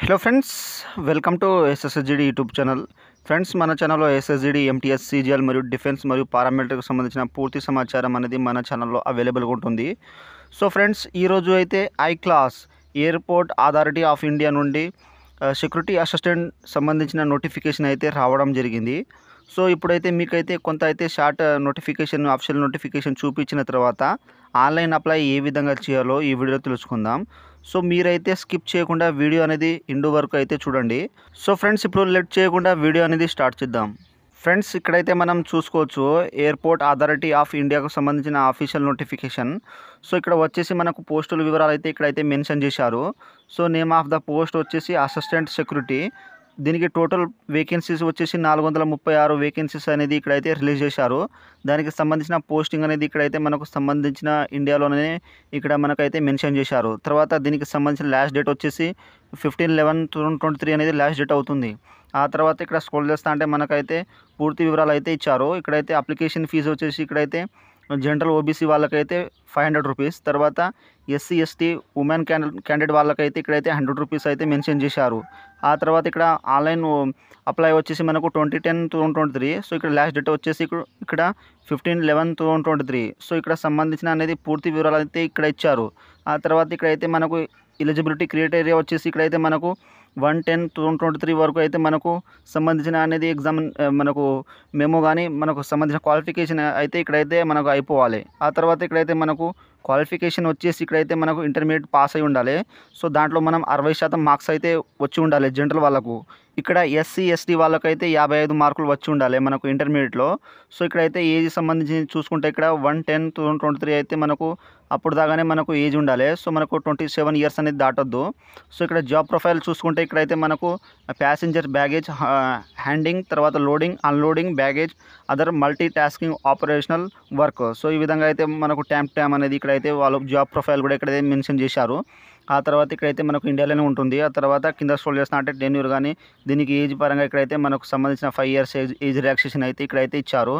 hello friends welcome to SSSGD YouTube channel friends మన ఛానల్లో SSGD MTS CGL మరియు defence మరియు పారామిలిటరీకి సంబంధించిన పూర్తి సమాచారం అనేది మన ఛానల్లో అవైలబుల్గా ఉంటుంది సో ఫ్రెండ్స్ ఈరోజు అయితే ఐ class airport authority of India నుండి సెక్యూరిటీ అసిస్టెంట్ సంబంధించిన నోటిఫికేషన్ అయితే రావడం జరిగింది సో ఇప్పుడైతే మీకైతే కొంత అయితే షార్ట్ నోటిఫికేషన్ ఆప్షన్ నోటిఫికేషన్ చూపించిన తర్వాత ఆన్లైన్ అప్లై ఏ విధంగా చేయాలో ఈ వీడియో తెలుసుకుందాం సో మీరైతే స్కిప్ చేయకుండా వీడియో అనేది ఇండు వరకు అయితే చూడండి సో ఫ్రెండ్స్ ఇప్పుడు లెట్ చేయకుండా వీడియో అనేది స్టార్ట్ చేద్దాం ఫ్రెండ్స్ ఇక్కడైతే మనం చూసుకోవచ్చు ఎయిర్పోర్ట్ అథారిటీ ఆఫ్ ఇండియాకు సంబంధించిన ఆఫీషియల్ నోటిఫికేషన్ సో ఇక్కడ వచ్చేసి మనకు పోస్టుల వివరాలు అయితే ఇక్కడైతే మెన్షన్ చేశారు so name of the post వచ్చేసి అసిస్టెంట్ సెక్యూరిటీ దీనికి టోటల్ వేకెన్సీస్ వచ్చేసి నాలుగు వందల ముప్పై ఆరు వేకెన్సీస్ అనేది ఇక్కడైతే రిలీజ్ చేశారు దానికి సంబంధించిన పోస్టింగ్ అనేది ఇక్కడైతే మనకు సంబంధించిన ఇండియాలోనే ఇక్కడ మనకైతే మెన్షన్ చేశారు తర్వాత దీనికి సంబంధించిన లాస్ట్ డేట్ వచ్చేసి ఫిఫ్టీన్ లెవెన్ ట్వంటీ త్రీ అనేది లాస్ట్ డేట్ అవుతుంది ఆ తర్వాత ఇక్కడ స్కోల్ చేస్తా అంటే మనకైతే పూర్తి వివరాలు అయితే ఇచ్చారు ఇక్కడైతే అప్లికేషన్ ఫీజు వచ్చేసి ఇక్కడైతే జనరల్ ఓబీసీ వాళ్ళకైతే ఫైవ్ హండ్రెడ్ రూపీస్ తర్వాత ఎస్సీ ఎస్టీ ఉమెన్ క్యాండిడేట్ వాళ్ళకైతే ఇక్కడైతే హండ్రెడ్ రూపీస్ అయితే మెన్షన్ చేశారు ఆ తర్వాత ఇక్కడ ఆన్లైన్ అప్లై వచ్చేసి మనకు ట్వంటీ టెన్ టూ సో ఇక్కడ లాస్ట్ డేట్ వచ్చేసి ఇక్కడ fifteen eleven two three so ఇక్కడ సంబంధించిన అనేది పూర్తి వివరాలు అయితే ఇక్కడ ఇచ్చారు ఆ తర్వాత ఇక్కడైతే మనకు ఎలిజిబిలిటీ క్రియేటేరియా వచ్చేసి ఇక్కడైతే మనకు వన్ టెన్ ట్వంటీ త్రీ వరకు అయితే మనకు సంబంధించిన అనేది ఎగ్జామ్ మనకు మేము కానీ మనకు సంబంధించిన క్వాలిఫికేషన్ అయితే ఇక్కడైతే మనకు అయిపోవాలి ఆ తర్వాత ఇక్కడైతే మనకు క్వాలిఫికేషన్ వచ్చేసి ఇక్కడైతే మనకు ఇంటర్మీడియట్ పాస్ అయి ఉండాలి సో దాంట్లో మనం అరవై శాతం మార్క్స్ అయితే వచ్చి ఉండాలి జనరల్ వాళ్ళకు ఇక్కడ ఎస్సీ ఎస్టీ వాళ్ళకైతే యాభై ఐదు మార్కులు వచ్చి ఉండాలి మనకు ఇంటర్మీడియట్లో సో ఇక్కడైతే ఏజ్ సంబంధించి చూసుకుంటే ఇక్కడ వన్ టెన్ ట్వంటీ త్రీ అయితే మనకు అప్పుడు దాకానే మనకు ఏజ్ ఉండాలి సో మనకు ట్వంటీ సెవెన్ ఇయర్స్ అనేది దాటొద్దు సో ఇక్కడ జాబ్ ప్రొఫైల్ చూసుకుంటే ఇక్కడైతే మనకు ప్యాసింజర్ బ్యాగేజ్ హ్యాండింగ్ తర్వాత loading unloading baggage other multi tasking operational work so ఈ విధంగా అయితే మనకు ట్యాంప్ ట్యామ్ అనేది ఇక్కడైతే వాళ్ళ జాబ్ ప్రొఫైల్ కూడా ఇక్కడైతే మెన్షన్ చేశారు ఆ తర్వాత ఇక్కడైతే మనకు ఇండియాలోనే ఉంటుంది ఆ తర్వాత కింద స్క్రోల్ చేసిన అంటే టెన్యూర్ కానీ దీనికి ఏజ్ పరంగా ఇక్కడైతే మనకు సంబంధించిన five years age age relaxation అయితే ఇక్కడైతే ఇచ్చారు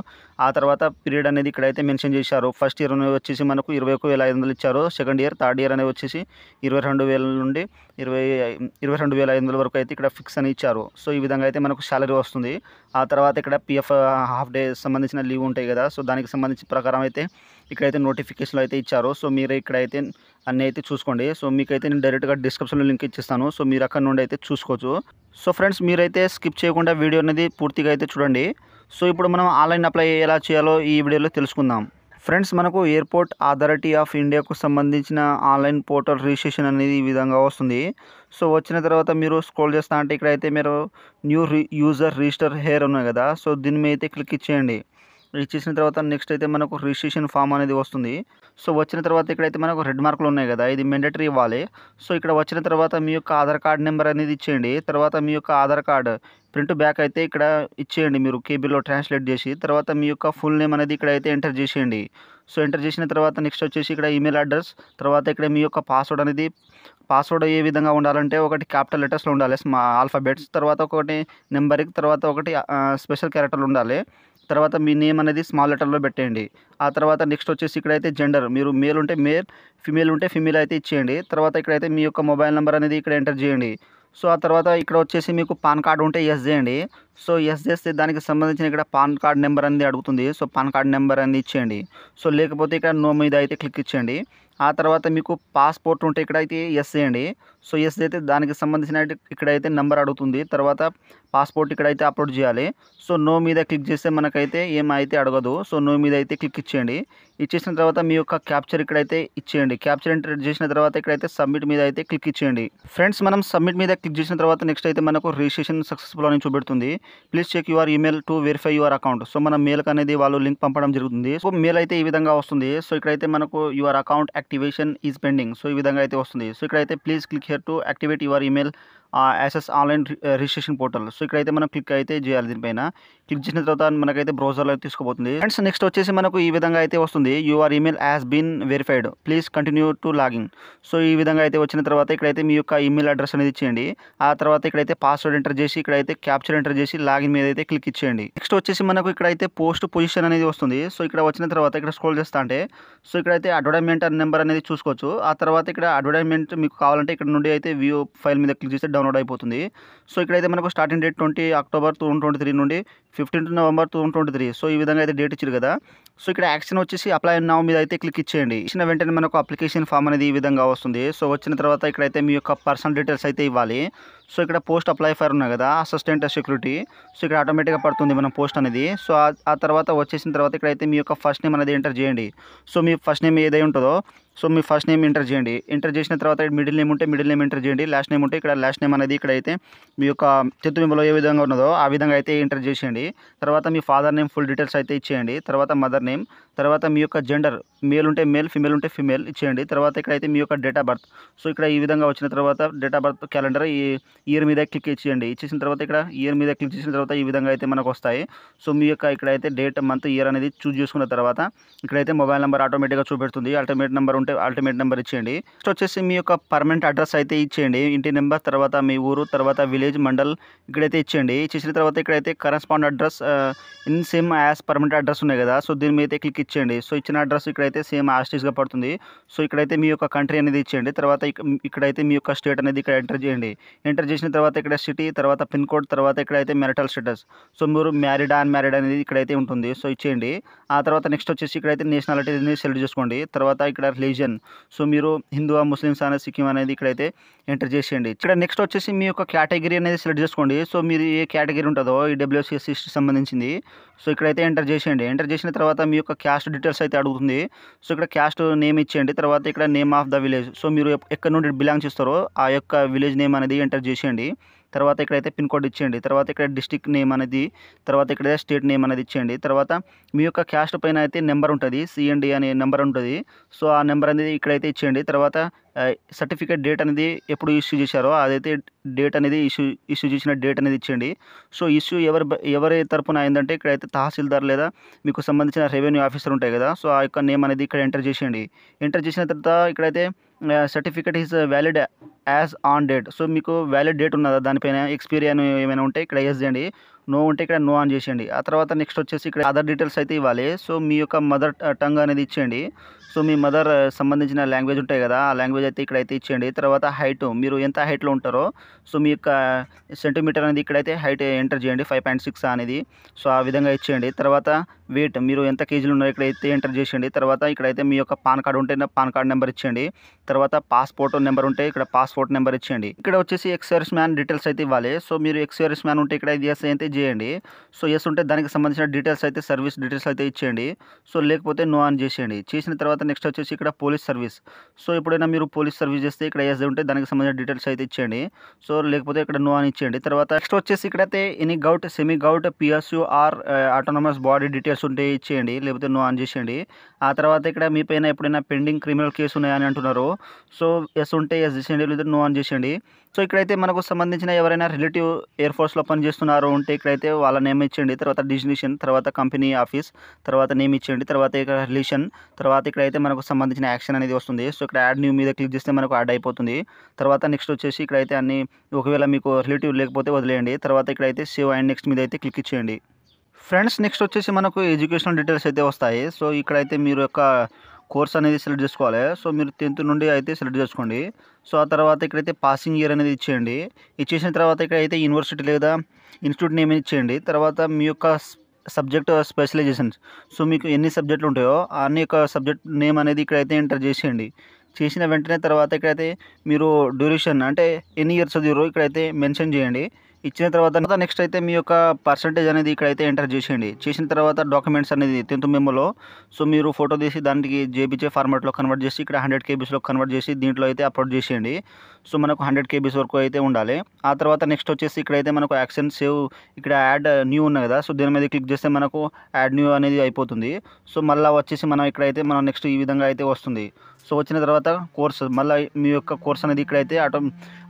ఆ తర్వాత పీరియడ్ అనేది ఇక్కడైతే మెన్షన్ చేశారు ఫస్ట్ ఇయర్ వచ్చేసి మనకు ఇరవై ఒక ఐదు వందలు ఇచ్చారు సెకండ్ ఇయర్ థర్డ్ ఇయర్ అనేది వచ్చేసి ఇరవై రెండు వేల నుండి ఇరవై ఇరవై రెండు వేల ఐదు వందల వరకు అయితే ఇక్కడ ఫిక్స్ అని ఇచ్చారు సో ఈ విధంగా అయితే మనకు శాలరీ వస్తుంది ఆ తర్వాత ఇక్కడ పిఎఫ్ హాఫ్ డే సంబంధించిన లీవ్ ఉంటాయి కదా సో దానికి సంబంధించిన ప్రకారం అయితే ఇక్కడైతే నోటిఫికేషన్లు అయితే ఇచ్చారు సో మీరు ఇక్కడైతే అన్నీ అయితే చూసుకోండి సో మీకైతే నేను డైరెక్ట్గా డిస్క్రిప్షన్లో లింక్ ఇచ్చిస్తాను సో మీరు అక్కడ నుండి అయితే చూసుకోవచ్చు సో ఫ్రెండ్స్ మీరైతే స్కిప్ చేయకుండా వీడియో అనేది పూర్తిగా అయితే చూడండి సో ఇప్పుడు మనం ఆన్లైన్ అప్లై ఎలా చేయాలో ఈ వీడియోలో తెలుసుకుందాం ఫ్రెండ్స్ మనకు ఎయిర్పోర్ట్ అథారిటీ ఆఫ్ ఇండియాకు సంబంధించిన ఆన్లైన్ పోర్టల్ రిజిస్ట్రేషన్ అనేది ఈ విధంగా వస్తుంది సో వచ్చిన తర్వాత మీరు స్క్రోల్ చేస్తా అంటే ఇక్కడైతే మీరు న్యూ యూజర్ రిజిస్టర్ హెయిర్ ఉన్నాయి కదా సో దీని మీద అయితే క్లిక్ ఇచ్చేయండి ఇచ్చేసిన తర్వాత నెక్స్ట్ అయితే మనకు రిజిస్ట్రేషన్ ఫామ్ అనేది వస్తుంది సో వచ్చిన తర్వాత ఇక్కడైతే మనకు రెడ్ మార్కులు ఉన్నాయి కదా ఇది మెండటరీ ఇవ్వాలి సో ఇక్కడ వచ్చిన తర్వాత మీ యొక్క ఆధార్ కార్డ్ నెంబర్ అనేది ఇచ్చేయండి తర్వాత మీ యొక్క ఆధార్ కార్డ్ ప్రింట్ బ్యాక్ అయితే ఇక్కడ ఇచ్చేయండి మీరు కేబీలో ట్రాన్స్లేట్ చేసి తర్వాత మీ యొక్క ఫుల్ నేమ్ అనేది ఇక్కడ అయితే ఎంటర్ చేసేయండి సో ఎంటర్ చేసిన తర్వాత నెక్స్ట్ వచ్చేసి ఇక్కడ ఈమెయిల్ అడ్రస్ తర్వాత ఇక్కడ మీ యొక్క పాస్వర్డ్ అనేది పాస్వర్డ్ ఏ విధంగా ఉండాలంటే ఒకటి క్యాపిటల్ లెటర్స్లో ఉండాలి ఆల్ఫాబెట్స్ తర్వాత ఒకటి నెంబర్కి తర్వాత ఒకటి స్పెషల్ క్యారెక్టర్లు ఉండాలి తర్వాత మీ నేమ్ అనేది స్మాల్ లెటర్లో పెట్టేయండి ఆ తర్వాత నెక్స్ట్ వచ్చేసి ఇక్కడైతే జెండర్ మీరు మేల్ ఉంటే మేల్ ఫిమేల్ ఉంటే ఫిమేల్ అయితే ఇచ్చేయండి తర్వాత ఇక్కడైతే మీ యొక్క మొబైల్ నెంబర్ అనేది ఇక్కడ ఎంటర్ చేయండి సో ఆ తర్వాత ఇక్కడ వచ్చేసి మీకు పాన్ కార్డ్ ఉంటే ఎస్ చేయండి సో ఎస్ చేస్తే దానికి సంబంధించిన ఇక్కడ పాన్ కార్డ్ నెంబర్ అనేది అడుగుతుంది సో పాన్ కార్డ్ నెంబర్ అనేది ఇచ్చేయండి సో లేకపోతే ఇక్కడ నో మీద అయితే క్లిక్ ఇచ్చేయండి ఆ తర్వాత మీకు పాస్పోర్ట్ ఉంటే ఇక్కడ అయితే ఎస్ చేయండి సో ఎస్ అయితే దానికి సంబంధించిన ఇక్కడైతే నెంబర్ అడుగుతుంది తర్వాత పాస్పోర్ట్ ఇక్కడైతే అప్లోడ్ చేయాలి సో నో మీద క్లిక్ చేస్తే మనకైతే ఏమైతే అడగదు సో నో మీద అయితే క్లిక్ ఇచ్చేయండి ఇచ్చేసిన తర్వాత మీ యొక్క క్యాప్చర్ ఇక్కడైతే ఇచ్చేయండి క్యాప్చర్ ఎంటర్ చేసిన తర్వాత ఇక్కడైతే సబ్మిట్ మీద అయితే క్లిక్ ఇచ్చేయండి ఫ్రెండ్స్ మనం సబ్మిట్ మీద క్లిక్ చేసిన తర్వాత నెక్స్ట్ అయితే మనకు రిజిస్ట్రేషన్ సక్సెస్ఫుల్ అని చూపెడుతుంది please check your email to verify your account so మన మెయిల్కి అనేది వాళ్ళు లింక్ పంపడం జరుగుతుంది సో మెయిల్ అయితే ఈ విధంగా వస్తుంది సో ఇక్కడైతే మనకు your account activation is pending so ఈ విధంగా అయితే వస్తుంది సో ఇక్కడైతే please click here to activate your email access online registration portal so ఇక్కడైతే మనం క్లిక్ అయితే చేయాలి దీనిపైన క్లిక్ చేసిన తర్వాత మనకైతే బ్రౌజర్లో తీసుకోబోతుంది ఫ్రెండ్స్ నెక్స్ట్ వచ్చేసి మనకు ఈ విధంగా అయితే వస్తుంది your email has been verified please continue to login so ఈ విధంగా అయితే వచ్చిన తర్వాత ఇక్కడైతే మీ యొక్క ఈమెయిల్ అడ్రస్ అనేది ఇచ్చేయండి ఆ తర్వాత ఇక్కడైతే పాస్వర్డ్ ఎంటర్ చేసి ఇక్కడైతే క్యాప్చర్ ఎంటర్ చేసి లాగిన్ మీద అయితే క్లిక్ ఇచ్చేయండి నెక్స్ట్ వచ్చేసి మనకు ఇక్కడైతే పోస్ట్ పొజిషన్ అనేది వస్తుంది సో ఇక్కడ వచ్చిన తర్వాత ఇక్కడ స్క్రోల్ చేస్తా అంటే సో ఇక్కడైతే అడ్వర్టైజ్మెంట్ నెంబర్ అనేది చూసుకోవచ్చు ఆ తర్వాత ఇక్కడ అడ్వర్టైజ్మెంట్ మీకు కావాలంటే ఇక్కడ నుండి అయితే వ్యూ ఫైల్ మీద క్లిక్ చేస్తే డౌన్లోడ్ అయిపోతుంది సో ఇక్కడైతే మనకు starting date twenty October two three నుండి fifteenth November two three so ఈ విధంగా అయితే డేట్ ఇచ్చారు కదా సో ఇక్కడ యాక్షన్ వచ్చేసి అప్లై నా మీద అయితే క్లిక్ ఇచ్చేయండి ఇచ్చిన వెంటనే మనకు అప్లికేషన్ ఫామ్ అనేది ఈ విధంగా వస్తుంది సో వచ్చిన తర్వాత ఇక్కడైతే మీ యొక్క పర్సనల్ డీటెయిల్స్ అయితే ఇవ్వాలి సో ఇక్కడ పోస్ట్ అప్లై ఫైర్ ఉన్నాయి కదా అసిస్టెంట్ సెక్యూరిటీ సో ఇక్కడ ఆటోమేటిక్గా పడుతుంది మన పోస్ట్ అనేది సో ఆ తర్వాత వచ్చేసిన తర్వాత ఇక్కడైతే మీ యొక్క ఫస్ట్ నేమ్ అనేది ఎంటర్ చేయండి సో మీ ఫస్ట్ నేమ్ ఏదై ఉంటుందో సో మీ ఫస్ట్ నేమ్ ఎంటర్ చేయండి ఎంటర్ చేసిన తర్వాత మిడిల్ నేమ్ ఉంటే మిడిల్ నేమ్ ఎంటర్ చేయండి లాస్ట్ నేమ్ ఉంటే ఇక్కడ లాస్ట్ నేమ్ అనేది ఇక్కడ అయితే మీ యొక్క తెత్తు బింబలో ఏ విధంగా ఉన్నదో ఆ విధంగా అయితే ఎంటర్ చేసేయండి తర్వాత మీ ఫాదర్ నేమ్ ఫుల్ డీటెయిల్స్ అయితే ఇచ్చేయండి తర్వాత మదర్ name తర్వాత మీ యొక్క జెండర్ మేల్ ఉంటే మేల్ ఫిమేల్ ఉంటే ఫిమేల్ ఇచ్చేయండి తర్వాత ఇక్కడైతే మీ యొక్క డేట్ ఆఫ్ బర్త్ సో ఇక్కడ ఈ విధంగా వచ్చిన తర్వాత డేట్ ఆఫ్ బర్త్ క్యాలెండర్ ఈ ఇయర్ మీద క్లిక్ ఇచ్చేయండి ఇచ్చేసిన తర్వాత ఇక్కడ ఇయర్ మీద క్లిక్ చేసిన తర్వాత ఈ విధంగా అయితే మనకు వస్తాయి సో మీ యొక్క ఇక్కడైతే డేట్ మంత్ ఇయర్ అనేది చూజ్ చేసుకున్న తర్వాత ఇక్కడైతే మొబైల్ నెంబర్ ఆటోమేటిక్గా చూపెడుతుంది అల్టర్నేట్ నెంబర్ ఉంటే అల్టర్నేట్ నెంబర్ ఇచ్చేయండి నెక్స్ట్ వచ్చేసి మీ యొక్క పర్మనెంట్ అడ్రస్ అయితే ఇచ్చేయండి ఇంటి నెంబర్ తర్వాత మీ ఊరు తర్వాత విలేజ్ మండల్ ఇక్కడైతే ఇచ్చేయండి ఇచ్చేసిన తర్వాత ఇక్కడైతే correspond address in same as permanent address ఉన్నాయి కదా సో దీని మీద క్లిక్ ఇచ్చేయండి సో ఇచ్చిన అడ్రస్ ఇక్కడైతే సేమ్ ఆస్టీస్గా పడుతుంది సో ఇక్కడైతే మీ యొక్క కంట్రీ అనేది ఇచ్చేయండి తర్వాత ఇక్కడైతే మీ యొక్క స్టేట్ అనేది ఇక్కడ ఎంటర్ చేయండి ఎంటర్ చేసిన తర్వాత ఇక్కడ సిటీ తర్వాత పిన్ కోడ్ తర్వాత ఇక్కడైతే మెరిటల్ స్టేటస్ సో మీరు మ్యారీడ్ అన్ మ్యారీడ్ అనేది ఇక్కడైతే ఉంటుంది సో ఇచ్చేయండి ఆ తర్వాత నెక్స్ట్ వచ్చేసి ఇక్కడైతే నేషనాలిటీ అనేది సెలెక్ట్ చేసుకోండి తర్వాత ఇక్కడ రిలీజన్ సో మీరు హిందూ ముస్లిమ్స్ అనే సిక్కిం అనేది ఇక్కడైతే ఎంటర్ చేసేయండి ఇక్కడ నెక్స్ట్ వచ్చేసి మీ యొక్క కేటగిరీ అనేది సెలెక్ట్ చేసుకోండి సో మీరు ఏ కేటగిరీ ఉంటుందో ఈ డబ్ల్యూసీఎస్సీకి సంబంధించింది సో ఇక్కడైతే ఎంటర్ చేసేయండి ఎంటర్ చేసిన తర్వాత మీ యొక్క క్యా క్యాస్ట్ డీటెయిల్స్ అయితే అడుగుతుంది సో ఇక్కడ క్యాస్ట్ నేమ్ ఇచ్చేయండి తర్వాత ఇక్కడ name of the village so మీరు ఎక్కడ నుండి బిలాంగ్ చేస్తారో ఆ యొక్క విలేజ్ నేమ్ అనేది ఎంటర్ చేసేయండి తర్వాత ఇక్కడైతే పిన్ కోడ్ ఇచ్చేయండి తర్వాత ఇక్కడ డిస్టిక్ నేమ్ అనేది తర్వాత ఇక్కడ స్టేట్ నేమ్ అనేది ఇచ్చేయండి తర్వాత మీ యొక్క క్యాస్ట్ పైన అయితే నెంబర్ ఉంటుంది సిఎండి అనే నెంబర్ ఉంటుంది సో ఆ నెంబర్ అనేది ఇక్కడైతే ఇచ్చేయండి తర్వాత సర్టిఫికేట్ డేట్ అనేది ఎప్పుడు ఇష్యూ చేశారో అదైతే డేట్ అనేది ఇష్యూ ఇష్యూ చేసిన డేట్ అనేది ఇచ్చేయండి సో ఇష్యూ ఎవరి ఎవరి తరఫున అయిందంటే ఇక్కడైతే తహసీల్దార్ లేదా మీకు సంబంధించిన రెవెన్యూ ఆఫీసర్ ఉంటాయి కదా సో ఆ యొక్క నేమ్ అనేది ఇక్కడ ఎంటర్ చేసేయండి ఎంటర్ చేసిన తర్వాత ఇక్కడైతే certificate is valid as on date so మీకు వ్యాలిడ్ డేట్ ఉన్నదా దానిపైన ఎక్స్పీరియన్ ఏమైనా ఉంటే ఇక్కడ ఎస్ చేయండి నో ఉంటే ఇక్కడ నో ఆన్ చేసేయండి ఆ తర్వాత నెక్స్ట్ వచ్చేసి ఇక్కడ అదర్ డీటెయిల్స్ అయితే ఇవ్వాలి సో మీ యొక్క మదర్ టంగ్ uh, అనేది ఇచ్చేయండి సో మీ మదర్ uh, సంబంధించిన లాంగ్వేజ్ ఉంటాయి కదా ఆ లాంగ్వేజ్ అయితే ఇక్కడైతే ఇచ్చేయండి తర్వాత హైట్ మీరు ఎంత హైట్లో ఉంటారో సో మీ యొక్క సెంటీమీటర్ uh, అనేది ఇక్కడైతే హైట్ ఎంటర్ చేయండి ఫైవ్ పాయింట్ సిక్స్ అనేది సో ఆ విధంగా ఇచ్చేయండి తర్వాత వెయిట్ మీరు ఎంత కేజీలు ఉన్నారో ఇక్కడైతే ఎంటర్ చేసేయండి తర్వాత ఇక్కడైతే మీ యొక్క పాన్ కార్డు ఉంటే పాన్ కార్డు నెంబర్ ఇచ్చేయండి తర్వాత పాస్పోర్ట్ నెంబర్ ఉంటే ఇక్కడ పాస్పోర్ట్ నెంబర్ ఇచ్చేయండి ఇక్కడ వచ్చేసి ఎక్స్సర్విస్ మ్యాన్ డీటెయిల్స్ అయితే ఇవ్వాలి సో మీరు ఎక్స్సర్విస్ మ్యాన్ ఉంటే ఇక్కడ ఎస్ అయితే చేయండి సో ఎస్ ఉంటే దానికి సంబంధించిన డీటెయిల్స్ అయితే సర్వీస్ డీటెయిల్స్ అయితే ఇచ్చేయండి సో లేకపోతే నో ఆన్ చేసేయండి చేసిన తర్వాత నెక్స్ట్ వచ్చేసి ఇక్కడ పోలీస్ సర్వీస్ సో ఎప్పుడైనా మీరు పోలీస్ సర్వీస్ చేస్తే ఇక్కడ ఎస్ ఉంటే దానికి సంబంధించిన డీటెయిల్స్ అయితే ఇచ్చేయండి సో లేకపోతే ఇక్కడ నో అని ఇచ్చేయండి తర్వాత నెక్స్ట్ వచ్చేసి ఇక్కడైతే any govt semi govt PSU or autonomous body details ఉంటే ఇచ్చేయండి లేకపోతే నో ఆన్ చేసేయండి ఆ తర్వాత ఇక్కడ మీ పైన ఎప్పుడైనా పెండింగ్ క్రిమినల్ కేసు ఉన్నాయని అంటున్నారు సో ఎస్ ఉంటే ఎస్ చేసేయండి లేదా నో అని చేసేయండి సో ఇక్కడైతే మనకు సంబంధించిన ఎవరైనా రిలేటివ్ ఎయిర్ ఫోర్స్లో పనిచేస్తున్నారో ఉంటే ఇక్కడైతే వాళ్ళ నేమ్ ఇచ్చేయండి తర్వాత డిజినేషన్ తర్వాత కంపెనీ ఆఫీస్ తర్వాత నేమ్ ఇచ్చేయండి తర్వాత ఇక్కడ రిలేషన్ తర్వాత ఇక్కడైతే మనకు సంబంధించిన యాక్షన్ అనేది వస్తుంది సో ఇక్కడ యాడ్ న్యూ మీద క్లిక్ చేస్తే మనకు యాడ్ అయిపోతుంది తర్వాత నెక్స్ట్ వచ్చేసి ఇక్కడైతే అన్ని ఒకవేళ మీకు రిలేటివ్ లేకపోతే వదిలేయండి తర్వాత ఇక్కడైతే సేవ్ అండ్ నెక్స్ట్ మీద అయితే క్లిక్ ఇచ్చేయండి ఫ్రెండ్స్ నెక్స్ట్ వచ్చేసి మనకు ఎడ్యుకేషనల్ డీటెయిల్స్ అయితే వస్తాయి సో ఇక్కడైతే మీరు యొక్క కోర్స్ అనేది సెలెక్ట్ చేసుకోవాలి సో మీరు టెన్త్ నుండి అయితే సెలెక్ట్ చేసుకోండి సో ఆ తర్వాత ఇక్కడైతే పాసింగ్ ఇయర్ అనేది ఇచ్చేయండి ఇచ్చేసిన తర్వాత ఇక్కడైతే యూనివర్సిటీ లేదా ఇన్స్టిట్యూట్ నేమ్ ఇచ్చేయండి తర్వాత మీ యొక్క సబ్జెక్ట్ స్పెషలైజేషన్ సో మీకు ఎన్ని సబ్జెక్టులు ఉంటాయో అన్ని యొక్క సబ్జెక్ట్ నేమ్ అనేది ఇక్కడైతే ఎంటర్ చేసేయండి చేసిన వెంటనే తర్వాత ఇక్కడైతే మీరు డ్యూరేషన్ అంటే ఎన్ని ఇయర్స్ చదివారో ఇక్కడైతే మెన్షన్ చేయండి ఇచ్చిన తర్వాత నెక్స్ట్ అయితే మీ యొక్క పర్సంటేజ్ అనేది ఇక్కడ అయితే ఎంటర్ చేసేయండి చేసిన తర్వాత డాక్యుమెంట్స్ అనేది టెన్త్ మెమోలో సో మీరు ఫోటో తీసి దానికి జేబీచే ఫార్మాట్లో కన్వర్ట్ చేసి ఇక్కడ హండ్రెడ్ కేబీస్లో కన్వర్ట్ చేసి దీంట్లో అయితే అప్లోడ్ చేసేయండి సో మనకు హండ్రెడ్ కేబీస్ వరకు అయితే ఉండాలి ఆ తర్వాత నెక్స్ట్ వచ్చేసి ఇక్కడైతే మనకు యాక్షన్ సేవ్ ఇక్కడ యాడ్ న్యూ ఉన్న కదా సో దీని మీద క్లిక్ చేస్తే మనకు యాడ్ న్యూ అనేది అయిపోతుంది సో మళ్ళీ వచ్చేసి మనం ఇక్కడైతే మనం నెక్స్ట్ ఈ విధంగా అయితే వస్తుంది సో వచ్చిన తర్వాత కోర్స్ మళ్ళీ మీ యొక్క కోర్స్ అనేది ఇక్కడైతే ఆటో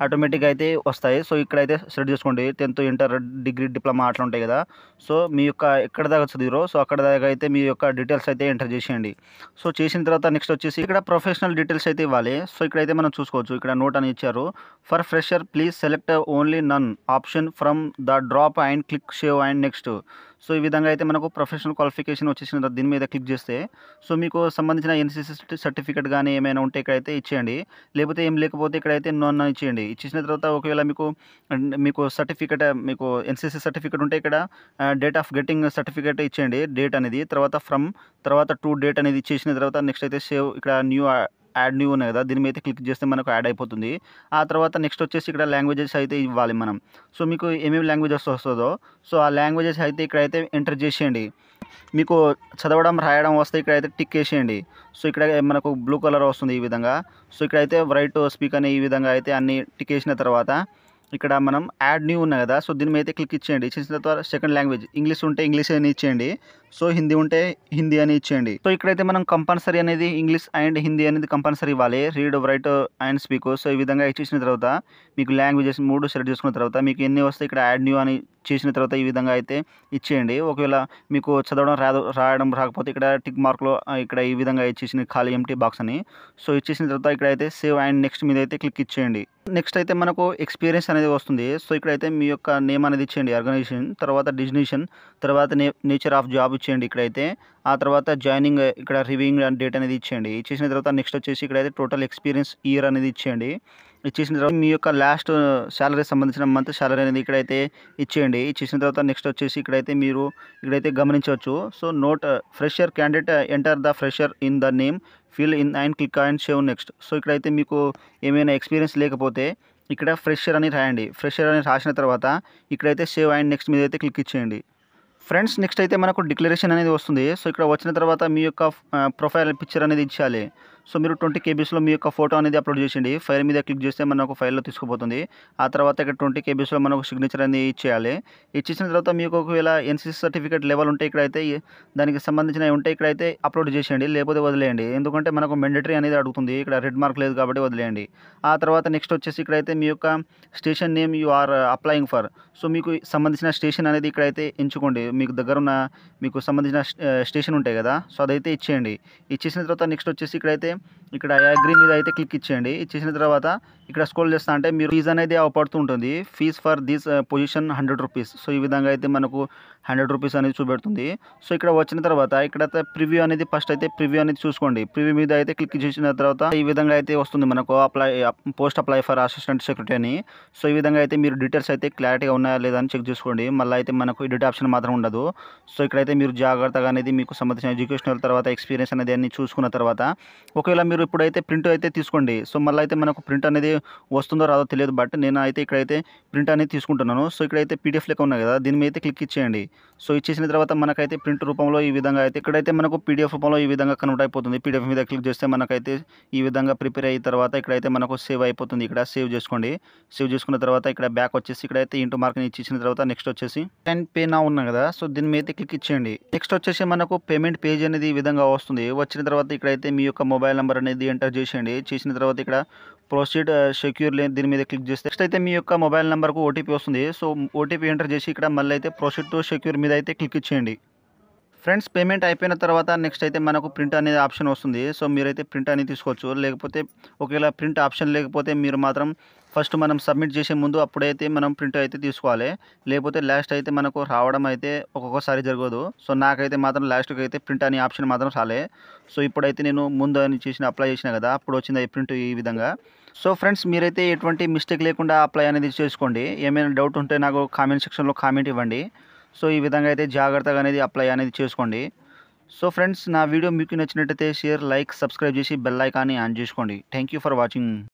ఆటోమేటిక్గా అయితే వస్తాయి సో ఇక్కడైతే సెలెక్ట్ చేసుకోండి టెన్త్ ఇంటర్ డిగ్రీ డిప్లొమా అట్లా ఉంటాయి కదా సో మీ యొక్క ఎక్కడ దాకా చదివిరో సో అక్కడ దాకా అయితే మీ యొక్క డీటెయిల్స్ అయితే ఎంటర్ చేసేయండి సో చేసిన తర్వాత నెక్స్ట్ వచ్చేసి ఇక్కడ ప్రొఫెషనల్ డీటెయిల్స్ అయితే ఇవ్వాలి సో ఇక్కడైతే మనం చూసుకోవచ్చు ఇక్కడ నోట్ అని ఇచ్చారు for fresher please select only none option from the drop and click save and next so ఈ విధంగా అయితే మనకు ప్రొఫెషనల్ క్వాలిఫికేషన్ వచ్చేసిన దీని మీద క్లిక్ చేస్తే సో మీకు సంబంధించిన ఎన్సీసీ సర్టిఫికేట్ కానీ ఏమైనా ఉంటే ఇక్కడైతే ఇచ్చేయండి లేకపోతే ఏం లేకపోతే ఇక్కడైతే నోన్ ఇచ్చేయండి ఇచ్చేసిన తర్వాత ఒకవేళ మీకు మీకు సర్టిఫికేట్ మీకు ఎన్సీసీ సర్టిఫికేట్ ఉంటే ఇక్కడ డేట్ ఆఫ్ గెటింగ్ సర్టిఫికేట్ ఇచ్చేయండి డేట్ అనేది తర్వాత ఫ్రమ్ తర్వాత టూ డేట్ అనేది ఇచ్చేసిన తర్వాత నెక్స్ట్ అయితే సేవ్ ఇక్కడ న్యూ యాడ్ న్యూ ఉన్నాయి కదా దీని మీద క్లిక్ చేస్తే మనకు యాడ్ అయిపోతుంది ఆ తర్వాత నెక్స్ట్ వచ్చేసి ఇక్కడ లాంగ్వేజెస్ అయితే ఇవ్వాలి మనం సో మీకు ఏమేమి లాంగ్వేజెస్ వస్తుందో సో ఆ లాంగ్వేజెస్ అయితే ఇక్కడైతే ఎంటర్ చేసేయండి మీకు చదవడం రాయడం వస్తే ఇక్కడైతే టిక్ వేసేయండి సో ఇక్కడ మనకు బ్లూ కలర్ వస్తుంది ఈ విధంగా సో ఇక్కడైతే రైట్ స్పీక్ అనే ఈ విధంగా అయితే అన్ని టిక్ వేసిన తర్వాత ఇక్కడ మనం యాడ్ న్యూ ఉన్నాయి కదా సో దీని మీద క్లిక్ ఇచ్చేయండి చేసిన తర్వాత సెకండ్ లాంగ్వేజ్ ఇంగ్లీష్ ఉంటే ఇంగ్లీష్ అని ఇచ్చేయండి సో హిందీ ఉంటే హిందీ అని ఇచ్చేయండి సో ఇక్కడైతే మనం కంపల్సరీ అనేది ఇంగ్లీష్ అండ్ హిందీ అనేది కంపల్సరీ ఇవ్వాలి read write and speak so ఈ విధంగా ఇచ్చేసిన తర్వాత మీకు లాంగ్వేజెస్ మూడు సెలెక్ట్ చేసుకున్న తర్వాత మీకు ఎన్ని వస్తే ఇక్కడ యాడ్ న్యూ అని చేసిన తర్వాత ఈ విధంగా అయితే ఇచ్చేయండి ఒకవేళ మీకు చదవడం రాదు రాయడం రాకపోతే ఇక్కడ టిక్ మార్క్లో ఇక్కడ ఈ విధంగా ఇచ్చేసిన ఖాళీ ఎంటీ బాక్స్ అని సో ఇచ్చేసిన తర్వాత ఇక్కడ అయితే సేవ్ అండ్ నెక్స్ట్ మీద అయితే క్లిక్ ఇచ్చేయండి నెక్స్ట్ అయితే మనకు ఎక్స్పీరియన్స్ అనేది వస్తుంది సో ఇక్కడైతే మీ యొక్క నేమ్ అనేది ఇచ్చేయండి ఆర్గనైజేషన్ తర్వాత డిజినేషన్ తర్వాత నేచర్ ఆఫ్ జాబ్ ఇచ్చేయండి ఇక్కడైతే ఆ తర్వాత జాయినింగ్ ఇక్కడ రివ్యూయింగ్ డేట్ అనేది ఇచ్చేయండి ఇచ్చేసిన తర్వాత నెక్స్ట్ వచ్చేసి ఇక్కడైతే టోటల్ ఎక్స్పీరియన్స్ ఇయర్ అనేది ఇచ్చేయండి ఇచ్చేసిన తర్వాత మీ యొక్క లాస్ట్ శాలరీ సంబంధించిన మంత్ శాలరీ అనేది ఇక్కడైతే ఇచ్చేయండి ఇచ్చేసిన తర్వాత నెక్స్ట్ వచ్చేసి ఇక్కడైతే మీరు ఇక్కడైతే గమనించవచ్చు so note fresher candidate enter the fresher in the name fill in and click and save next so ఇక్కడైతే మీకు ఏమైనా ఎక్స్పీరియన్స్ లేకపోతే ఇక్కడ ఫ్రెషర్ అని రాయండి ఫ్రెషర్ అని రాసిన తర్వాత ఇక్కడైతే సేవ్ అండ్ నెక్స్ట్ మీద అయితే క్లిక్ ఇచ్చేయండి ఫ్రెండ్స్ నెక్స్ట్ అయితే మనకు డిక్లరేషన్ అనేది వస్తుంది సో ఇక్కడ వచ్చిన తర్వాత మీ యొక్క ప్రొఫైల్ పిక్చర్ అనేది ఇచ్చేయాలి సో మీరు ట్వంటీ కేబీస్లో మీ యొక్క ఫోటో అనేది అప్లోడ్ చేసేయండి ఫైల్ మీద క్లిక్ చేస్తే మనకు ఫైల్లో తీసుకుపోతుంది ఆ తర్వాత ఇక్కడ ట్వంటీ కేబీస్లో మనకు సిగ్నేచర్ అనేది ఇచ్చేయాలి ఇచ్చేసిన తర్వాత మీకు ఒకవేళ ఎన్సీసీ సర్టిఫికేట్ లెవెల్ ఉంటే ఇక్కడైతే దానికి సంబంధించినవి ఉంటే ఇక్కడైతే అప్లోడ్ చేసేయండి లేకపోతే వదిలేయండి ఎందుకంటే మనకు మెండటరీ అనేది అడుగుతుంది ఇక్కడ రెడ్ మార్క్ లేదు కాబట్టి వదిలేయండి ఆ తర్వాత నెక్స్ట్ వచ్చేసి ఇక్కడైతే మీ యొక్క station name you are applying for so మీకు సంబంధించిన స్టేషన్ అనేది ఇక్కడైతే ఎంచుకోండి మీకు దగ్గర ఉన్న మీకు సంబంధించిన స్టేషన్ ఉంటాయి కదా సో అదైతే ఇచ్చేయండి ఇచ్చేసిన తర్వాత నెక్స్ట్ వచ్చేసి ఇక్కడైతే ఇక్కడ అగ్రీ మీద అయితే క్లిక్ ఇచ్చేయండి ఇచ్చేసిన తర్వాత ఇక్కడ స్కోల్ చేస్తా అంటే మీరు ఫీజ్ అనేది అవపడుతుంటుంది fees for this position hundred rupees so ఈ విధంగా అయితే మనకు హండ్రెడ్ రూపీస్ అనేది చూపెడుతుంది సో ఇక్కడ వచ్చిన తర్వాత ఇక్కడ ప్రివ్యూ అనేది ఫస్ట్ అయితే ప్రివ్యూ అనేది చూసుకోండి ప్రివ్యూ మీద అయితే క్లిక్ చేసిన తర్వాత ఈ విధంగా అయితే వస్తుంది మనకు apply post apply for assistant secretary అని సో ఈ విధంగా అయితే మీరు డీటెయిల్స్ అయితే క్లారిటీగా ఉన్నాయా లేదా అని చెక్ చేసుకోండి మళ్ళీ అయితే మనకు ఎడిట్ ఆప్షన్ మాత్రం ఉండదు సో ఇక్కడైతే మీరు జాగ్రత్తగా అనేది మీకు సంబంధించిన ఎడ్యుకేషనల్ తర్వాత ఎక్స్పీరియన్స్ అనేది అన్ని చూసుకున్న తర్వాత ఒక ఒకవేళ మీరు ఇప్పుడైతే ప్రింట్ అయితే తీసుకోండి సో మళ్ళీ అయితే మనకు ప్రింట్ అనేది వస్తుందో రాదో తెలియదు బట్ నేను అయితే ఇక్కడైతే ప్రింట్ అనేది తీసుకుంటున్నాను సో ఇక్కడైతే పీడిఎఫ్ లెక్క ఉన్నాయి కదా దీని మీద అయితే క్లిక్ ఇచ్చేయండి సో ఇచ్చేసిన తర్వాత మనకైతే ప్రింట్ రూపంలో ఈ విధంగా అయితే ఇక్కడైతే మనకు పీడిఎఫ్ రూపంలో ఈ విధంగా కన్వర్ట్ అయిపోతుంది పీడిఎఫ్ మీద క్లిక్ చేస్తే మనకైతే ఈ విధంగా ప్రిపేర్ అయిన తర్వాత ఇక్కడైతే మనకు సేవ్ అయిపోతుంది ఇక్కడ సేవ్ చేసుకోండి సేవ్ చేసుకున్న తర్వాత ఇక్కడ బ్యాక్ వచ్చేసి ఇక్కడైతే ఇంటూ మార్క్ని ఇచ్చేసిన తర్వాత నెక్స్ట్ వచ్చేసి అండ్ పే నా ఉన్నాయి కదా సో దీని మీద క్లిక్ ఇచ్చేయండి నెక్స్ట్ వచ్చేసి మనకు పేమెంట్ పేజ్ అనేది ఈ విధంగా వస్తుంది వచ్చిన తర్వాత ఇక్కడైతే మీ యొక్క మొబైల్ మొబైల్ నెంబర్ అనేది ఎంటర్ చేసేయండి చేసిన తర్వాత ఇక్కడ ప్రొసీడ్ సెక్యూర్ లేని దీని మీద క్లిక్ చేస్తే నెక్స్ట్ అయితే మీ యొక్క మొబైల్ నెంబర్కు ఓటీపీ వస్తుంది సో ఓటీపీ ఎంటర్ చేసి ఇక్కడ మళ్ళీ అయితే ప్రొసీడ్ టు సెక్యూర్ మీద అయితే క్లిక్ ఇచ్చేయండి ఫ్రెండ్స్ పేమెంట్ అయిపోయిన తర్వాత నెక్స్ట్ అయితే మనకు ప్రింట్ అనేది ఆప్షన్ వస్తుంది సో మీరైతే ప్రింట్ అనేది తీసుకోవచ్చు లేకపోతే ఒకవేళ ప్రింట్ ఆప్షన్ లేకపోతే మీరు మాత్రం ఫస్ట్ మనం సబ్మిట్ చేసే ముందు అప్పుడైతే మనం ప్రింట్ అయితే తీసుకోవాలి లేకపోతే లాస్ట్ అయితే మనకు రావడం అయితే ఒక్కొక్కసారి జరగదు సో నాకైతే మాత్రం లాస్ట్కి అయితే ప్రింట్ అనే ఆప్షన్ మాత్రం రాలే సో ఇప్పుడైతే నేను ముందు అని చేసిన అప్లై చేసిన కదా అప్పుడు వచ్చింది ఈ ప్రింట్ ఈ విధంగా సో ఫ్రెండ్స్ మీరైతే ఎటువంటి మిస్టేక్ లేకుండా అప్లై అనేది చేసుకోండి ఏమైనా డౌట్ ఉంటే నాకు కామెంట్ సెక్షన్లో కామెంట్ ఇవ్వండి సో ఈ విధంగా అయితే జాగ్రత్తగా అనేది అప్లై అనేది చేసుకోండి సో ఫ్రెండ్స్ నా వీడియో మీకు నచ్చినట్టయితే షేర్ లైక్ సబ్స్క్రైబ్ చేసి బెల్లైకాన్ని ఆన్ చేసుకోండి థ్యాంక్ యూ ఫర్ వాచింగ్